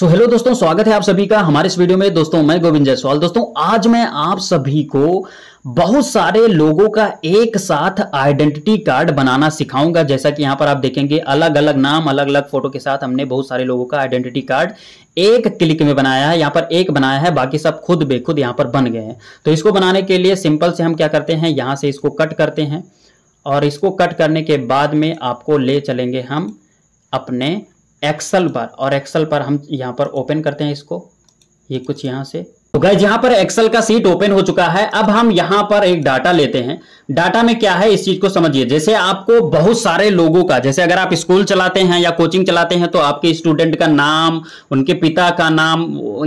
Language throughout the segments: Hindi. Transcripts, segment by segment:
सो so, हेलो दोस्तों स्वागत है आप सभी का हमारे इस वीडियो में दोस्तों मैं गोविंद जायसवाल दोस्तों आज मैं आप सभी को बहुत सारे लोगों का एक साथ आइडेंटिटी कार्ड बनाना सिखाऊंगा जैसा कि यहां पर आप देखेंगे अलग अलग नाम अलग अलग फोटो के साथ हमने बहुत सारे लोगों का आइडेंटिटी कार्ड एक क्लिक में बनाया है यहां पर एक बनाया है बाकी सब खुद बेखुद यहां पर बन गए हैं तो इसको बनाने के लिए सिंपल से हम क्या करते हैं यहां से इसको कट करते हैं और इसको कट करने के बाद में आपको ले चलेंगे हम अपने एक्सल पर और एक्सल पर हम यहाँ पर ओपन करते हैं इसको ये कुछ यहाँ से तो गए यहाँ पर एक्सल का सीट ओपन हो चुका है अब हम यहाँ पर एक डाटा लेते हैं डाटा में क्या है इस चीज को समझिए जैसे आपको बहुत सारे लोगों का जैसे अगर आप स्कूल चलाते हैं या कोचिंग चलाते हैं तो आपके स्टूडेंट का नाम उनके पिता का नाम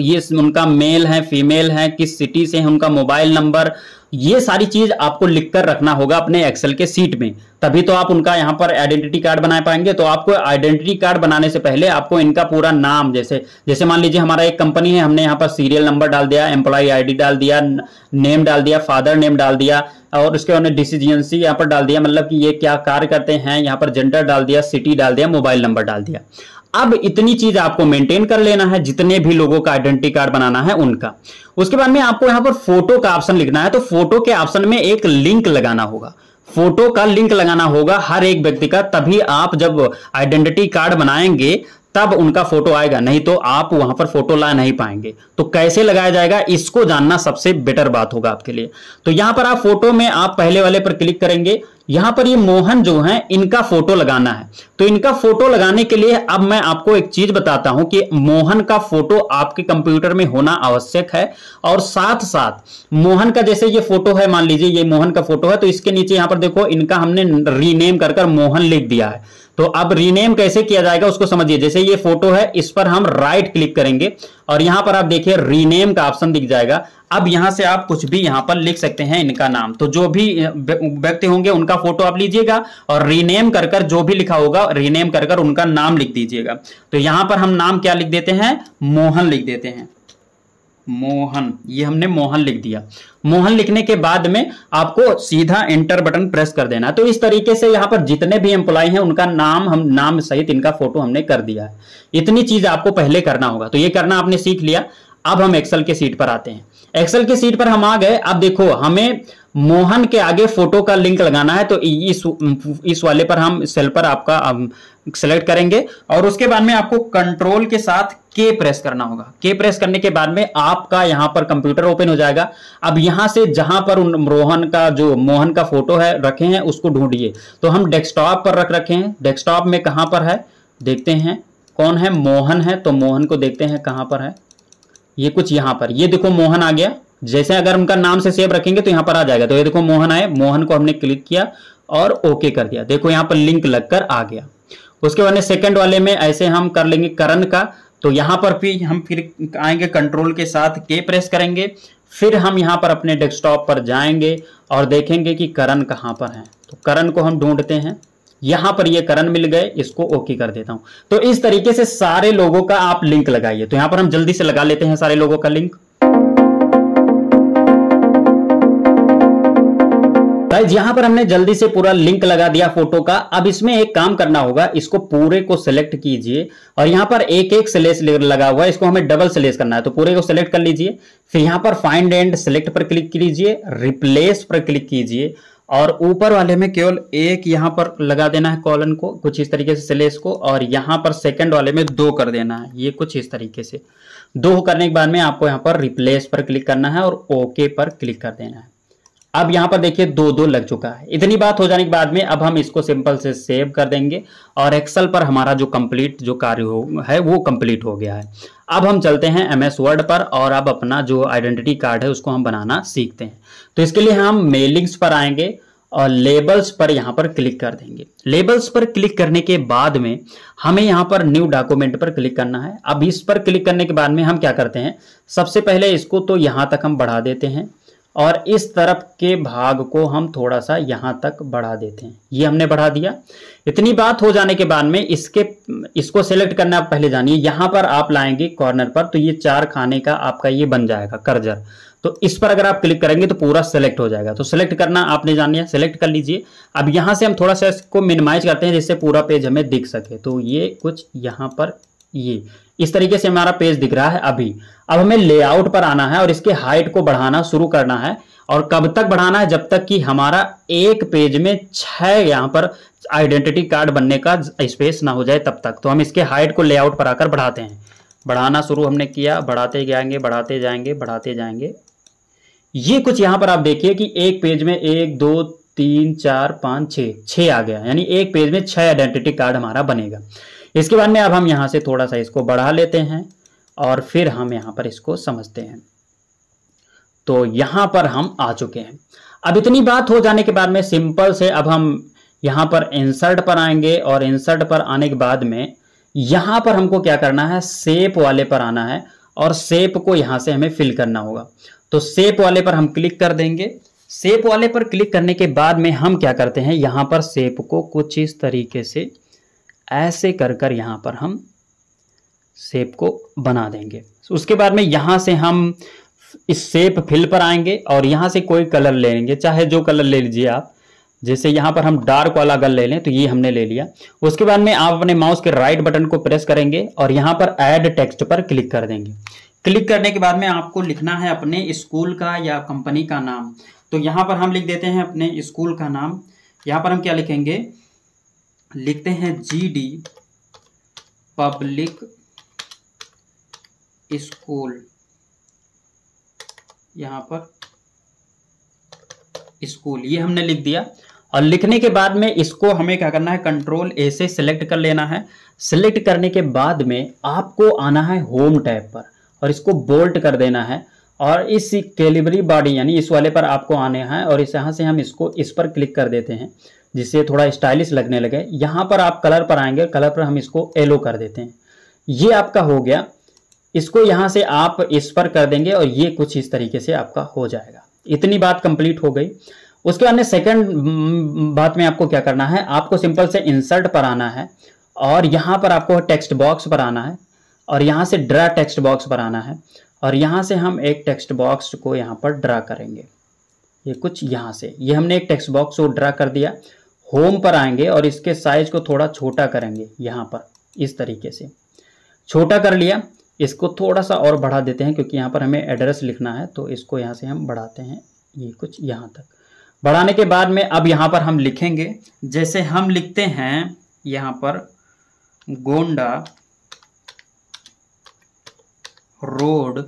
ये उनका मेल है फीमेल है किस सिटी से है उनका मोबाइल नंबर ये सारी चीज आपको लिखकर रखना होगा अपने एक्सेल के सीट में तभी तो आप उनका यहाँ पर आइडेंटिटी कार्ड बना पाएंगे तो आपको आइडेंटिटी कार्ड बनाने से पहले आपको इनका पूरा नाम जैसे जैसे मान लीजिए हमारा एक कंपनी है हमने यहाँ पर सीरियल नंबर डाल दिया एम्प्लॉय आईडी डाल दिया नेम डाल दिया फादर नेम डाल दिया और उसके बाद डिसीजेंसी यहाँ पर डाल दिया मतलब कि ये क्या कार्य करते हैं यहाँ पर जेंडर डाल दिया सिटी डाल दिया मोबाइल नंबर डाल दिया अब इतनी चीज आपको मेंटेन कर लेना है जितने भी लोगों का आइडेंटिटी कार्ड बनाना है उनका उसके बाद में आपको यहां पर फोटो का ऑप्शन लिखना है तो फोटो के ऑप्शन में एक लिंक लगाना होगा फोटो का लिंक लगाना होगा हर एक व्यक्ति का तभी आप जब आइडेंटिटी कार्ड बनाएंगे तब उनका फोटो आएगा नहीं तो आप वहां पर फोटो ला नहीं पाएंगे तो कैसे लगाया जाएगा इसको जानना सबसे बेटर बात होगा आपके लिए तो यहां पर आप फोटो में आप पहले वाले पर क्लिक करेंगे यहां पर ये मोहन जो है इनका फोटो लगाना है तो इनका फोटो लगाने के लिए अब मैं आपको एक चीज बताता हूं कि मोहन का फोटो आपके कंप्यूटर में होना आवश्यक है और साथ साथ मोहन का जैसे ये फोटो है मान लीजिए ये मोहन का फोटो है तो इसके नीचे यहां पर देखो इनका हमने रीनेम कर कर मोहन लिख दिया है तो अब रीनेम कैसे किया जाएगा उसको समझिए जैसे ये फोटो है इस पर हम राइट क्लिक करेंगे और यहां पर आप देखिए रीनेम का ऑप्शन दिख जाएगा अब यहां से आप कुछ भी यहां पर लिख सकते हैं इनका नाम तो जो भी व्यक्ति होंगे उनका फोटो आप लीजिएगा और रीनेम कर कर जो भी लिखा होगा रीनेम कर कर उनका नाम लिख दीजिएगा तो यहां पर हम नाम क्या लिख देते हैं मोहन लिख देते हैं मोहन ये हमने मोहन लिख दिया मोहन लिखने के बाद में आपको सीधा एंटर बटन प्रेस कर देना तो इस तरीके से यहां पर जितने भी एम्प्लॉय हैं उनका नाम हम नाम सहित इनका फोटो हमने कर दिया है इतनी चीज आपको पहले करना होगा तो ये करना आपने सीख लिया अब हम एक्सेल के सीट पर आते हैं एक्सेल की सीट पर हम आ गए अब देखो हमें मोहन के आगे फोटो का लिंक लगाना है तो इस इस वाले पर हम सेल पर आपका सेलेक्ट करेंगे और उसके बाद में आपको कंट्रोल के साथ के प्रेस करना होगा के प्रेस करने के बाद में आपका यहाँ पर कंप्यूटर ओपन हो जाएगा अब यहां से जहां पर उन रोहन का जो मोहन का फोटो है रखे हैं उसको ढूंढिए तो हम डेस्कटॉप पर रख रखे हैं डेस्कटॉप में कहां पर है देखते हैं कौन है मोहन है तो मोहन को देखते हैं कहाँ पर है ये कुछ यहां पर ये देखो मोहन आ गया जैसे अगर उनका नाम से सेव रखेंगे तो यहां पर आ जाएगा तो ये देखो मोहन आए मोहन को हमने क्लिक किया और ओके कर दिया देखो यहां पर लिंक लगकर आ गया उसके बाद सेकंड वाले में ऐसे हम कर लेंगे करण का तो यहां पर भी हम फिर आएंगे कंट्रोल के साथ के प्रेस करेंगे फिर हम यहाँ पर अपने डेस्कटॉप पर जाएंगे और देखेंगे कि करण कहाँ पर है तो करण को हम ढूंढते हैं यहां पर ये करण मिल गए इसको ओके कर देता हूं तो इस तरीके से सारे लोगों का आप लिंक लगाइए तो यहां पर हम जल्दी से लगा लेते हैं सारे लोगों का लिंक यहां पर हमने जल्दी से पूरा लिंक लगा दिया फोटो का अब इसमें एक काम करना होगा इसको पूरे को सिलेक्ट कीजिए और यहां पर एक एक सिलेस लगा हुआ है इसको हमें डबल सिलेस करना है तो पूरे को सिलेक्ट कर लीजिए फिर यहां पर फाइंड एंड सिलेक्ट पर क्लिक कीजिए रिप्लेस पर क्लिक कीजिए और ऊपर वाले में केवल एक यहाँ पर लगा देना है कॉलन को कुछ इस तरीके से स्लेस को और यहाँ पर सेकंड वाले में दो कर देना है ये कुछ इस तरीके से दो करने के बाद में आपको यहाँ पर रिप्लेस पर क्लिक करना है और ओके पर क्लिक कर देना है अब यहाँ पर देखिए दो दो लग चुका है इतनी बात हो जाने के बाद में अब हम इसको सिंपल से सेव कर देंगे और एक्सल पर हमारा जो कंप्लीट जो कार्य हो है वो कंप्लीट हो गया है अब हम चलते हैं एम एस वर्ड पर और अब अपना जो आइडेंटिटी कार्ड है उसको हम बनाना सीखते हैं तो इसके लिए हम मेलिंग्स पर आएंगे और लेबल्स पर यहाँ पर क्लिक कर देंगे लेबल्स पर क्लिक करने के बाद में हमें यहाँ पर न्यू डॉक्यूमेंट पर क्लिक करना है अब इस पर क्लिक करने के बाद में हम क्या करते हैं सबसे पहले इसको तो यहाँ तक हम बढ़ा देते हैं और इस तरफ के भाग को हम थोड़ा सा यहां तक बढ़ा देते हैं ये हमने बढ़ा दिया इतनी बात हो जाने के बाद में इसके इसको सेलेक्ट करना आप पहले जानिए यहां पर आप लाएंगे कॉर्नर पर तो ये चार खाने का आपका ये बन जाएगा कर्जर तो इस पर अगर आप क्लिक करेंगे तो पूरा सेलेक्ट हो जाएगा तो सेलेक्ट करना आपने जानिए सेलेक्ट कर लीजिए अब यहां से हम थोड़ा सा इसको मिनिमाइज करते हैं जिससे पूरा पेज हमें दिख सके तो ये कुछ यहां पर ये इस तरीके से हमारा पेज दिख रहा है अभी अब हमें लेआउट पर आना है और इसके हाइट को बढ़ाना शुरू करना है और कब तक बढ़ाना है जब तक कि हमारा एक पेज में छह यहां पर आइडेंटिटी कार्ड बनने का स्पेस ना हो जाए तब तक तो हम इसके हाइट को लेआउट पर आकर बढ़ाते हैं बढ़ाना शुरू हमने किया बढ़ाते जाएंगे बढ़ाते जाएंगे बढ़ाते जाएंगे ये कुछ यहां पर आप देखिए कि एक पेज में एक दो तीन चार पांच छ आ गया यानी एक पेज में छह आइडेंटिटी कार्ड हमारा बनेगा इसके बाद में अब हम यहाँ से थोड़ा सा इसको बढ़ा लेते हैं और फिर हम यहाँ पर इसको समझते हैं तो यहाँ पर हम आ चुके हैं अब इतनी बात हो जाने के बाद में सिंपल से अब हम यहाँ पर इंसर्ट पर आएंगे और इंसर्ट पर आने के बाद में यहाँ पर हमको क्या करना है सेप वाले पर आना है और सेप को यहाँ से हमें फिल करना होगा तो सेप वाले पर हम क्लिक कर देंगे सेप वाले पर क्लिक करने के बाद में हम क्या करते हैं यहाँ पर सेप को कुछ इस तरीके से ऐसे कर कर यहाँ पर हम सेप को बना देंगे उसके बाद में यहाँ से हम इस सेप फिल पर आएंगे और यहाँ से कोई कलर ले लेंगे चाहे जो कलर ले लीजिए आप जैसे यहाँ पर हम डार्क वाला कलर ले लें तो ये हमने ले लिया उसके बाद में आप अपने माउस के राइट बटन को प्रेस करेंगे और यहाँ पर ऐड टेक्स्ट पर क्लिक कर देंगे क्लिक करने के बाद में आपको लिखना है अपने स्कूल का या कंपनी का नाम तो यहाँ पर हम लिख देते हैं अपने स्कूल का नाम यहाँ पर हम क्या लिखेंगे लिखते हैं जी डी पब्लिक स्कूल यहां पर स्कूल ये हमने लिख दिया और लिखने के बाद में इसको हमें क्या करना है कंट्रोल ए से सिलेक्ट कर लेना है सिलेक्ट करने के बाद में आपको आना है होम टैब पर और इसको बोल्ट कर देना है और इस कैलिबरी बॉडी यानी इस वाले पर आपको आने हैं और इस यहां से हम इसको इस पर क्लिक कर देते हैं जिससे थोड़ा स्टाइलिश लगने लगे यहाँ पर आप कलर पर आएंगे कलर पर हम इसको येलो कर देते हैं ये आपका हो गया इसको यहाँ से आप इस पर कर देंगे और ये कुछ इस तरीके से आपका हो जाएगा इतनी बात कंप्लीट हो गई उसके बाद में सेकेंड बात में आपको क्या करना है आपको सिंपल से इंसर्ट पर आना है और यहाँ पर आपको टेक्स्ट बॉक्स पर आना है और यहाँ से ड्रा टेक्स्ट बॉक्स पर आना है और यहाँ से हम एक टेक्स्ट बॉक्स को यहाँ पर ड्रा करेंगे ये कुछ यहाँ से ये हमने एक टेक्स्ट बॉक्स और ड्रा कर दिया होम पर आएंगे और इसके साइज को थोड़ा छोटा करेंगे यहाँ पर इस तरीके से छोटा कर लिया इसको थोड़ा सा और बढ़ा देते हैं क्योंकि यहाँ पर हमें एड्रेस लिखना है तो इसको यहाँ से हम बढ़ाते हैं ये कुछ यहाँ तक बढ़ाने के बाद में अब यहाँ पर हम लिखेंगे जैसे हम लिखते हैं यहाँ पर गोंडा रोड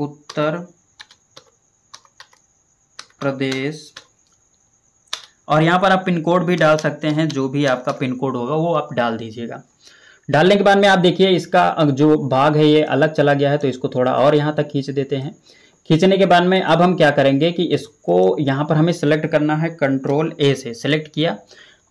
उत्तर प्रदेश और यहाँ पर आप पिन कोड भी डाल सकते हैं जो भी आपका पिन कोड होगा वो आप डाल दीजिएगा डालने के बाद में आप देखिए इसका जो भाग है ये अलग चला गया है तो इसको थोड़ा और यहाँ तक खींच देते हैं खींचने के बाद में अब हम क्या करेंगे कि इसको यहाँ पर हमें सेलेक्ट करना है कंट्रोल ए से सिलेक्ट किया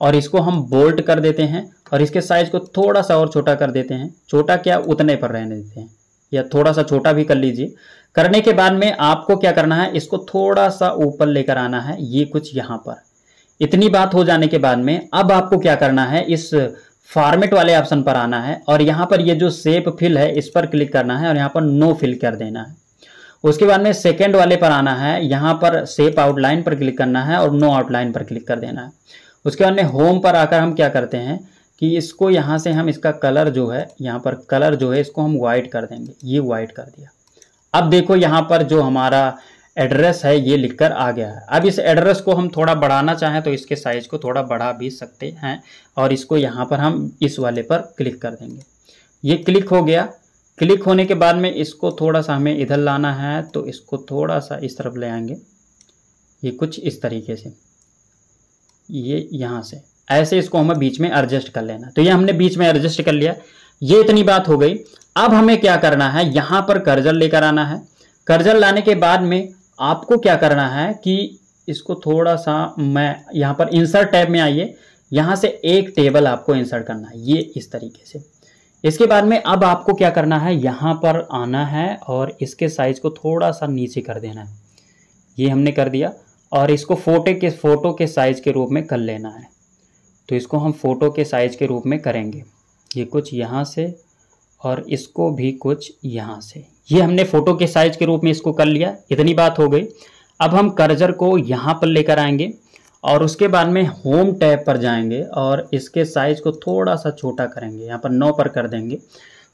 और इसको हम बोल्ट कर देते हैं और इसके साइज को थोड़ा सा और छोटा कर देते हैं छोटा क्या उतने पर रहने देते हैं या थोड़ा सा छोटा भी कर लीजिए करने के बाद में आपको क्या करना है इसको थोड़ा सा ऊपर लेकर आना है ये कुछ यहाँ पर इतनी बात हो जाने के बाद में अब आपको क्या करना है इस फॉर्मेट वाले ऑप्शन पर आना है और यहाँ पर ये जो सेप फिल है इस पर क्लिक करना है और यहाँ पर नो फिल कर देना है उसके बाद में सेकेंड वाले पर आना है यहाँ पर सेप आउटलाइन पर क्लिक करना है और नो आउटलाइन पर क्लिक कर देना है उसके बाद में होम पर आकर हम क्या करते हैं कि इसको यहाँ से हम इसका कलर जो है यहाँ पर कलर जो है इसको हम वाइट कर देंगे ये वाइट कर दिया अब देखो यहाँ पर जो हमारा एड्रेस है ये लिखकर आ गया है अब इस एड्रेस को हम थोड़ा बढ़ाना चाहें तो इसके साइज को थोड़ा बढ़ा भी सकते हैं और इसको यहाँ पर हम इस वाले पर क्लिक कर देंगे ये क्लिक हो गया क्लिक होने के बाद में इसको थोड़ा सा हमें इधर लाना है तो इसको थोड़ा सा इस तरफ ले आएंगे ये कुछ इस तरीके से ये यहाँ से ऐसे इसको हमें बीच में एडजस्ट कर लेना तो ये हमने बीच में एडजस्ट कर लिया ये इतनी बात हो गई अब हमें क्या करना है यहाँ पर कर्जल लेकर आना है कर्जल लाने के बाद में आपको क्या करना है कि इसको थोड़ा सा मैं यहाँ पर इंसर्ट टैब में आइए यहाँ से एक टेबल आपको इंसर्ट करना है ये इस तरीके से इसके बाद में अब आपको क्या करना है यहाँ पर आना है और इसके साइज़ को थोड़ा सा नीचे कर देना है ये हमने कर दिया और इसको फोटो के फ़ोटो के साइज़ के रूप में कर लेना है तो इसको हम फ़ोटो के साइज़ के रूप में करेंगे ये कुछ यहाँ से और इसको भी कुछ यहाँ से ये हमने फोटो के साइज के रूप में इसको कर लिया इतनी बात हो गई अब हम कर्जर को यहाँ पर लेकर आएंगे और उसके बाद में होम टैब पर जाएंगे और इसके साइज को थोड़ा सा छोटा करेंगे यहाँ पर नौ पर कर देंगे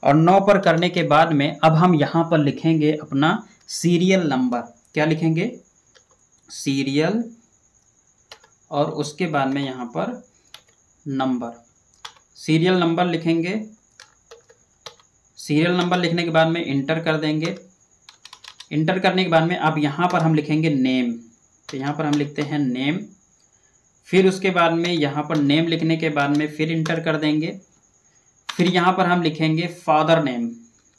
और नौ पर करने के बाद में अब हम यहाँ पर लिखेंगे अपना सीरियल नंबर क्या लिखेंगे सीरियल और उसके बाद में यहाँ पर नंबर सीरियल नंबर लिखेंगे सीरियल नंबर लिखने के बाद में इंटर कर देंगे इंटर करने के बाद में अब यहाँ पर हम लिखेंगे नेम तो यहाँ पर हम लिखते हैं नेम फिर उसके बाद में यहाँ पर नेम लिखने के बाद में फिर इंटर कर देंगे फिर यहाँ पर हम लिखेंगे फादर नेम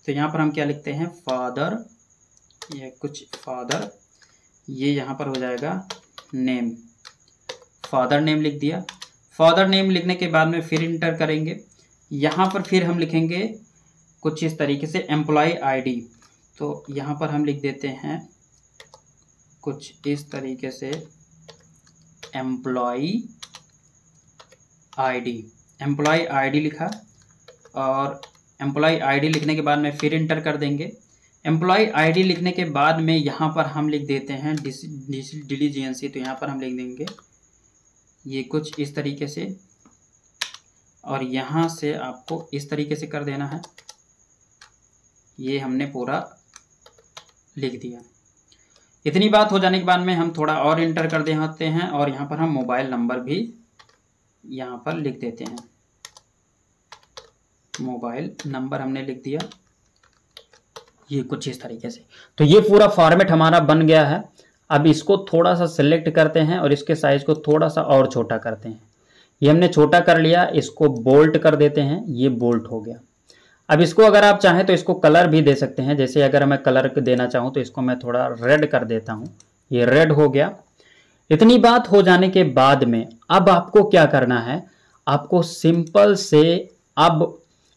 तो यहाँ पर हम क्या लिखते हैं फादर ये कुछ फादर ये यहाँ पर हो जाएगा नेम फादर नेम लिख दिया फादर नेम लिखने के बाद में फिर इंटर करेंगे यहाँ पर फिर हम लिखेंगे कुछ इस तरीके से एम्प्लॉय आईडी तो यहाँ पर हम लिख देते हैं कुछ इस तरीके से एम्प्लॉय आईडी एम्प्लॉय आईडी लिखा और एम्प्लॉय आईडी लिखने के बाद में फिर इंटर कर देंगे एम्प्लॉय आईडी लिखने के बाद में यहाँ पर हम लिख देते हैं डिलीजेंसी तो यहाँ पर हम लिख देंगे ये कुछ इस तरीके से और यहाँ से आपको इस तरीके से कर देना है ये हमने पूरा लिख दिया इतनी बात हो जाने के बाद में हम थोड़ा और इंटर कर देते हैं और यहाँ पर हम मोबाइल नंबर भी यहाँ पर लिख देते हैं मोबाइल नंबर हमने लिख दिया ये कुछ इस तरीके से तो ये पूरा फॉर्मेट हमारा बन गया है अब इसको थोड़ा सा सिलेक्ट करते हैं और इसके साइज को थोड़ा सा और छोटा करते हैं ये हमने छोटा कर लिया इसको बोल्ट कर देते हैं ये बोल्ट हो गया अब इसको अगर आप चाहें तो इसको कलर भी दे सकते हैं जैसे अगर मैं कलर देना चाहूं तो इसको मैं थोड़ा रेड कर देता हूं ये रेड हो गया इतनी बात हो जाने के बाद में अब आपको क्या करना है आपको सिंपल से अब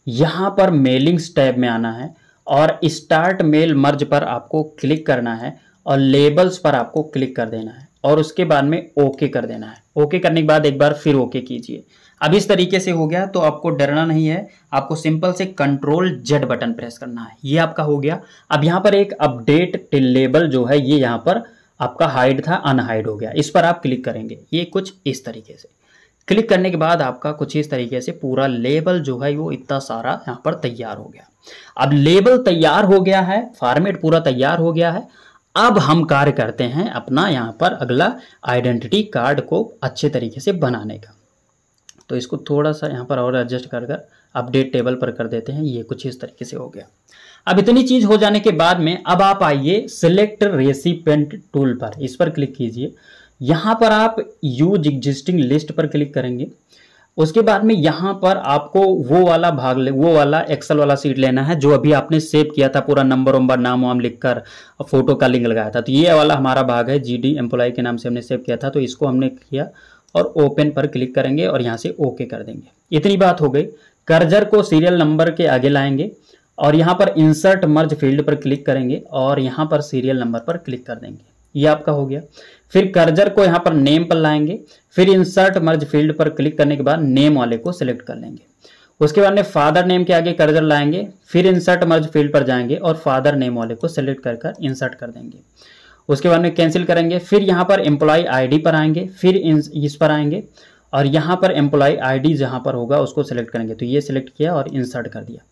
यहां पर मेलिंग्स टैब में आना है और स्टार्ट मेल मर्ज पर आपको क्लिक करना है और लेबल्स पर आपको क्लिक कर देना है और उसके बाद में ओके कर देना है ओके करने के बाद एक बार फिर ओके कीजिए अब इस तरीके से हो गया तो आपको डरना नहीं है आपको सिंपल से कंट्रोल जेड बटन प्रेस करना है ये आपका हो गया अब यहाँ पर एक अपडेट टिल लेबल जो है ये यहाँ पर आपका हाइड था अनहाइड हो गया इस पर आप क्लिक करेंगे ये कुछ इस तरीके से क्लिक करने के बाद आपका कुछ इस तरीके से पूरा लेबल जो है वो इतना सारा यहाँ पर तैयार हो गया अब लेबल तैयार हो गया है फॉर्मेट पूरा तैयार हो गया है अब हम कार्य करते हैं अपना यहाँ पर अगला आइडेंटिटी कार्ड को अच्छे तरीके से बनाने का तो इसको थोड़ा सा यहाँ पर और एडजस्ट कर कर अपडेट टेबल पर कर देते हैं ये कुछ इस तरीके से हो गया अब इतनी चीज़ हो जाने के बाद में अब आप आइए सिलेक्ट रेसिपेंट टूल पर इस पर क्लिक कीजिए यहाँ पर आप यूज एग्जिस्टिंग लिस्ट पर क्लिक करेंगे उसके बाद में यहाँ पर आपको वो वाला भाग ले वो वाला एक्सल वाला सीट लेना है जो अभी आपने सेव किया था पूरा नंबर वंबर नाम वाम लिखकर फोटो का लिंक लगाया था तो ये वाला हमारा भाग है जीडी एम्प्लॉय के नाम से हमने सेव किया था तो इसको हमने किया और ओपन पर क्लिक करेंगे और यहाँ से ओके कर देंगे इतनी बात हो गई कर्जर को सीरियल नंबर के आगे लाएंगे और यहाँ पर इंसर्ट मर्ज फील्ड पर क्लिक करेंगे और यहाँ पर सीरियल नंबर पर क्लिक कर देंगे ये आपका हो गया फिर कर्जर को यहाँ पर नेम पर लाएंगे फिर इंसर्ट मर्ज फील्ड पर क्लिक करने के बाद नेम वाले को सिलेक्ट कर लेंगे उसके बाद में फादर नेम के आगे कर्जर लाएंगे फिर इंसर्ट मर्ज फील्ड पर जाएंगे और फादर नेम वाले को सिलेक्ट कर कर इंसर्ट कर देंगे उसके बाद में कैंसिल करेंगे फिर यहाँ पर एम्प्लॉय आईडी पर आएंगे फिर इस पर आएंगे और यहाँ पर एम्प्लॉय आईडी जहाँ पर होगा उसको सेलेक्ट करेंगे तो ये सिलेक्ट किया और इंसर्ट कर दिया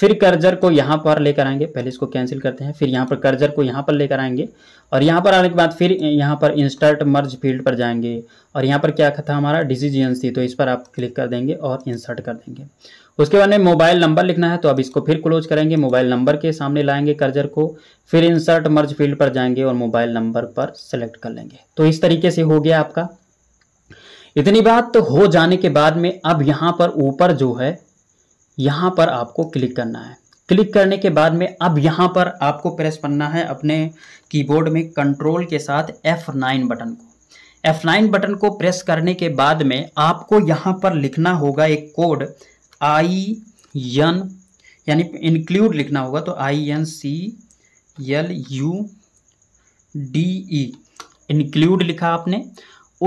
फिर कर्जर को यहाँ पर लेकर आएंगे पहले इसको कैंसिल करते हैं फिर यहाँ पर कर्जर को यहाँ पर लेकर आएंगे और यहाँ पर आने के बाद फिर यहाँ पर इंस्टर्ट मर्ज फील्ड पर जाएंगे और यहाँ पर क्या था हमारा डिसीजन थी तो इस पर आप क्लिक कर देंगे और इंसर्ट कर देंगे उसके बाद में मोबाइल नंबर लिखना है तो अब इसको फिर क्लोज करेंगे मोबाइल नंबर के सामने लाएंगे कर्जर को फिर इंसर्ट मर्ज फील्ड पर जाएंगे और मोबाइल नंबर पर सेलेक्ट कर लेंगे तो इस तरीके से हो गया आपका इतनी बात तो हो जाने के बाद में अब यहाँ पर ऊपर जो है यहां पर आपको क्लिक करना है क्लिक करने के बाद में अब यहाँ पर आपको प्रेस करना है अपने कीबोर्ड में कंट्रोल के साथ F9 बटन को F9 बटन को प्रेस करने के बाद में आपको यहां पर लिखना होगा एक कोड आई एन यानी इंक्लूड लिखना होगा तो I N C L U D E include लिखा आपने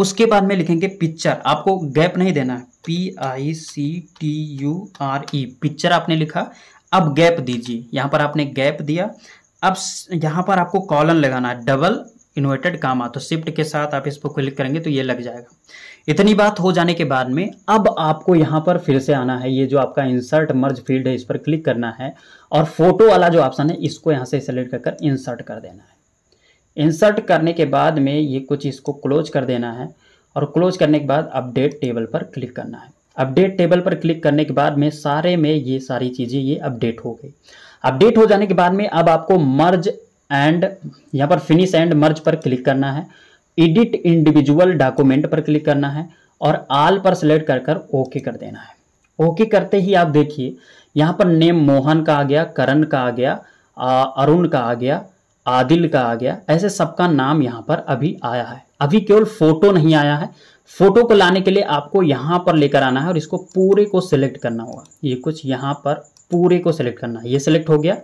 उसके बाद में लिखेंगे पिक्चर आपको गैप नहीं देना है P I C T U R E picture आपने लिखा अब गैप दीजिए यहाँ पर आपने गैप दिया अब यहाँ पर आपको कॉलन लगाना है डबल इन्वर्टेड कामा तो शिफ्ट के साथ आप इसको क्लिक करेंगे तो ये लग जाएगा इतनी बात हो जाने के बाद में अब आपको यहाँ पर फिर से आना है ये जो आपका इंसर्ट मर्ज फील्ड है इस पर क्लिक करना है और फोटो वाला जो ऑप्शन है इसको यहाँ से सेलेक्ट कर इंसर्ट कर देना है इंसर्ट करने के बाद में ये कुछ इसको क्लोज कर देना है और क्लोज करने के बाद अपडेट टेबल पर क्लिक करना है अपडेट टेबल पर क्लिक करने के बाद में सारे में ये सारी चीज़ें ये अपडेट हो गई अपडेट हो जाने के बाद में अब आपको मर्ज एंड यहाँ पर फिनिश एंड मर्ज पर क्लिक करना है एडिट इंडिविजुअल डॉक्यूमेंट पर क्लिक करना है और आल पर सेलेक्ट कर कर ओके कर देना है ओके करते ही आप देखिए यहाँ पर नेम मोहन का आ गया करण का आ गया अरुण का आ गया आदिल का आ गया ऐसे सबका नाम यहाँ पर अभी आया है अभी केवल फोटो नहीं आया है फोटो को लाने के लिए आपको यहाँ पर लेकर आना है और इसको पूरे को सिलेक्ट करना होगा ये कुछ यहाँ पर पूरे को सिलेक्ट करना है ये सिलेक्ट हो गया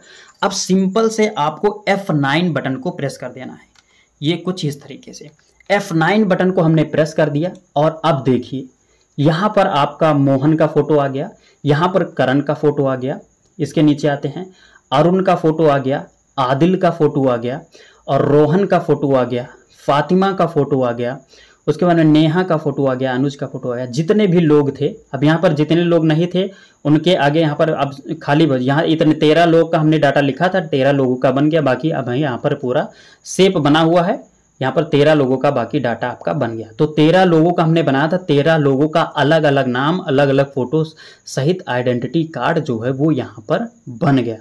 अब सिंपल से आपको F9 बटन को प्रेस कर देना है ये कुछ इस तरीके से F9 बटन को हमने प्रेस कर दिया और अब देखिए यहाँ पर आपका मोहन का फोटो आ गया यहाँ पर करण का फोटो आ गया इसके नीचे आते हैं अरुण का फोटो आ गया आदिल का फोटो आ गया और रोहन का फोटो आ गया फातिमा का फोटो आ गया उसके बाद में नेहा का फोटो आ गया अनुज का फोटो आ गया जितने भी लोग थे अब यहाँ पर जितने लोग नहीं थे उनके आगे यहाँ पर अब खाली बच यहाँ इतने तेरह लोग का हमने डाटा लिखा था तेरह लोगों का बन गया बाकी अब यहाँ पर पूरा सेप बना हुआ है यहाँ पर तेरह लोगों का बाकी डाटा आपका बन गया तो तेरह लोगों का हमने बनाया था तेरह लोगों का अलग अलग नाम अलग अलग फोटो सहित आइडेंटिटी कार्ड जो है वो यहाँ पर बन गया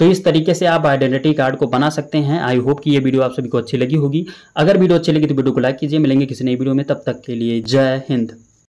तो इस तरीके से आप आइडेंटिटी कार्ड को बना सकते हैं आई होप कि ये वीडियो आप सभी को अच्छी लगी होगी अगर वीडियो अच्छी लगी तो वीडियो को लाइक कीजिए मिलेंगे किसी नई वीडियो में तब तक के लिए जय हिंद